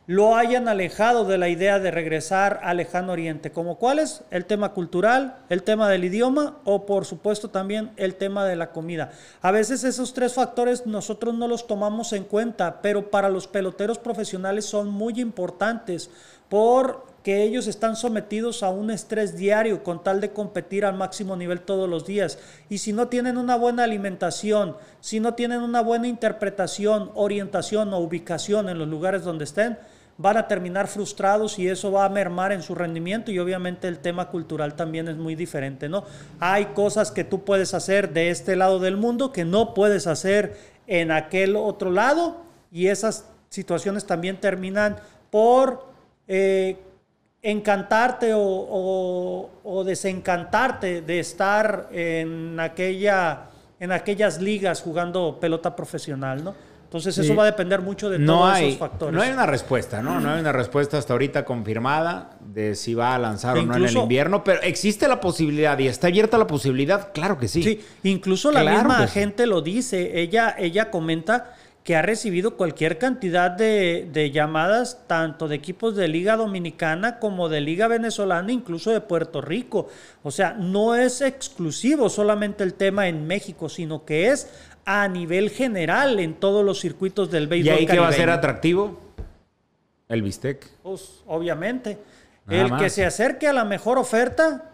lo hayan alejado de la idea de regresar a lejano oriente, como cuáles, el tema cultural, el tema del idioma o por supuesto también el tema de la comida. A veces esos tres factores nosotros no los tomamos en cuenta, pero para los peloteros profesionales son muy importantes porque ellos están sometidos a un estrés diario con tal de competir al máximo nivel todos los días. Y si no tienen una buena alimentación, si no tienen una buena interpretación, orientación o ubicación en los lugares donde estén, van a terminar frustrados y eso va a mermar en su rendimiento y obviamente el tema cultural también es muy diferente, ¿no? Hay cosas que tú puedes hacer de este lado del mundo que no puedes hacer en aquel otro lado y esas situaciones también terminan por eh, encantarte o, o, desencantarte de estar en aquella en aquellas ligas jugando pelota profesional, ¿no? Entonces eso va a depender mucho de todos esos factores. No hay una respuesta, ¿no? No hay una respuesta hasta ahorita confirmada de si va a lanzar o no en el invierno, pero existe la posibilidad y está abierta la posibilidad, claro que sí. Sí, incluso la misma gente lo dice, ella, ella comenta que ha recibido cualquier cantidad de, llamadas, tanto de equipos de Liga Dominicana como de Liga Venezolana, incluso de Puerto Rico. O sea, no es exclusivo solamente el tema en México, sino que es a nivel general en todos los circuitos del béisbol. ¿Y ahí que va a ser atractivo? El bistec. Pues obviamente. el que se acerque a la mejor oferta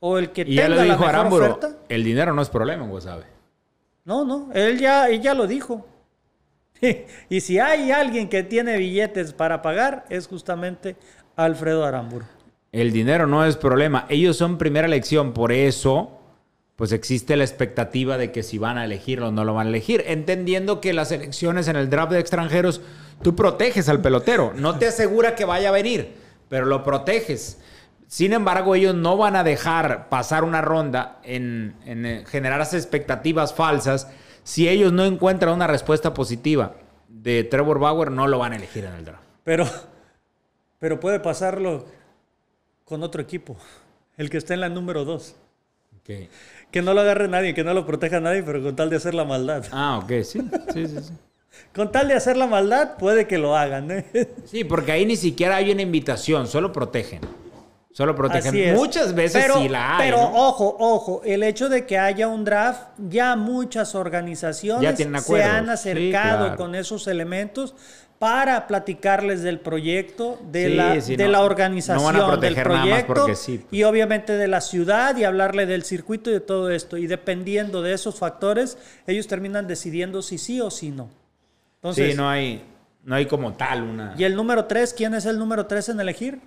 o el que tenga la mejor oferta. El dinero no es problema ¿vos No, no, él ya, lo dijo. y si hay alguien que tiene billetes para pagar, es justamente Alfredo Aramburu El dinero no es problema. Ellos son primera elección, por eso pues existe la expectativa de que si van a elegirlo o no lo van a elegir, entendiendo que las elecciones en el draft de extranjeros, tú proteges al pelotero, no te asegura que vaya a venir, pero lo proteges. Sin embargo, ellos no van a dejar pasar una ronda en, eh, generar expectativas falsas si ellos no encuentran una respuesta positiva de Trevor Bauer, no lo van a elegir en el draft. Pero, pero puede pasarlo con otro equipo, el que está en la número 2. Que no lo agarre nadie, que no lo proteja nadie, pero con tal de hacer la maldad. Ah, ok, sí, sí, sí. Con tal de hacer la maldad, puede que lo hagan. ¿eh? Sí, porque ahí ni siquiera hay una invitación, solo protegen. Solo protegen. Muchas veces pero, sí la hay. Pero ojo, ojo, el hecho de que haya un draft, ya muchas organizaciones se han acercado con esos elementos para platicarles del proyecto, de, la, de la organización del proyecto sí. Pues. y obviamente de la ciudad y hablarle del circuito y de todo esto. Y dependiendo de esos factores, ellos terminan decidiendo si sí o si no. Entonces, sí, no hay, no hay como tal una... ¿Y el número tres? ¿Quién es el número tres en elegir?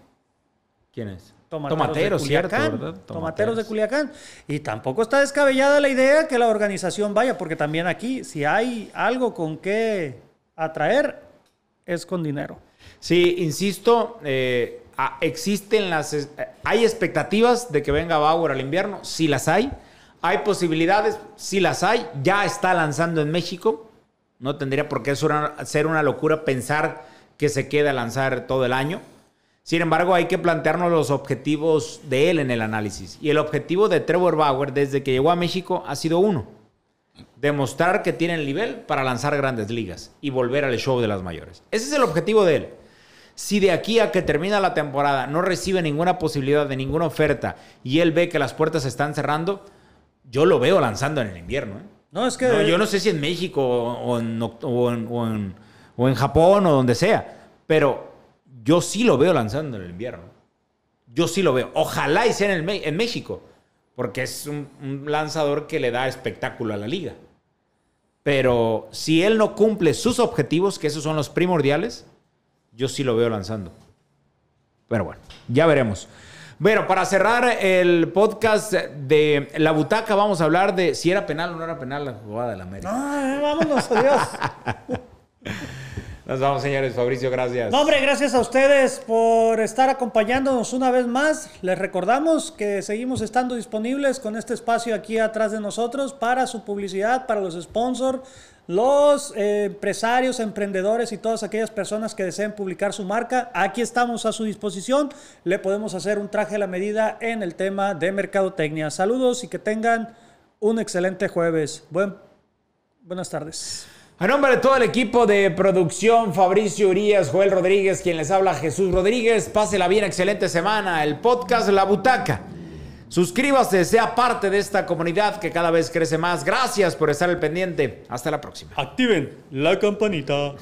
¿Quién es? Tomateros, de Culiacán. Cierto, Tomateros. Tomateros. de Culiacán. Y tampoco está descabellada la idea que la organización vaya, porque también aquí, si hay algo con qué atraer, es con dinero. Sí, insisto, eh, existen las... Eh, ¿Hay expectativas de que venga Bauer al invierno? Sí las hay. ¿Hay posibilidades? Sí las hay. Ya está lanzando en México. No tendría por qué ser una locura pensar que se queda a lanzar todo el año. Sin embargo, hay que plantearnos los objetivos de él en el análisis. Y el objetivo de Trevor Bauer desde que llegó a México ha sido uno, demostrar que tiene el nivel para lanzar grandes ligas y volver al show de las mayores. Ese es el objetivo de él. Si de aquí a que termina la temporada no recibe ninguna posibilidad de ninguna oferta y él ve que las puertas se están cerrando, yo lo veo lanzando en el invierno. ¿eh? No, es que... yo no sé si en México o en, o, en, Japón o donde sea, pero yo sí lo veo lanzando en el invierno. Yo sí lo veo. Ojalá y sea en, en México porque es un, lanzador que le da espectáculo a la liga. Pero si él no cumple sus objetivos, que esos son los primordiales, yo sí lo veo lanzando. Pero bueno, ya veremos. Bueno, para cerrar el podcast de La Butaca, vamos a hablar de si era penal o no era penal la jugada de la América. vámonos, adiós. Nos vamos, señores. Fabricio, gracias. No, hombre, gracias a ustedes por estar acompañándonos una vez más. Les recordamos que seguimos estando disponibles con este espacio aquí atrás de nosotros para su publicidad, para los sponsors, los eh, empresarios, emprendedores y todas aquellas personas que deseen publicar su marca, aquí estamos a su disposición. Le podemos hacer un traje a la medida en el tema de mercadotecnia. Saludos y que tengan un excelente jueves. buenas tardes. A nombre de todo el equipo de producción, Fabricio Urias, Joel Rodríguez, quien les habla Jesús Rodríguez, la bien, excelente semana. El podcast La Butaca. Suscríbase, sea parte de esta comunidad que cada vez crece más. Gracias por estar al pendiente. Hasta la próxima. Activen la campanita.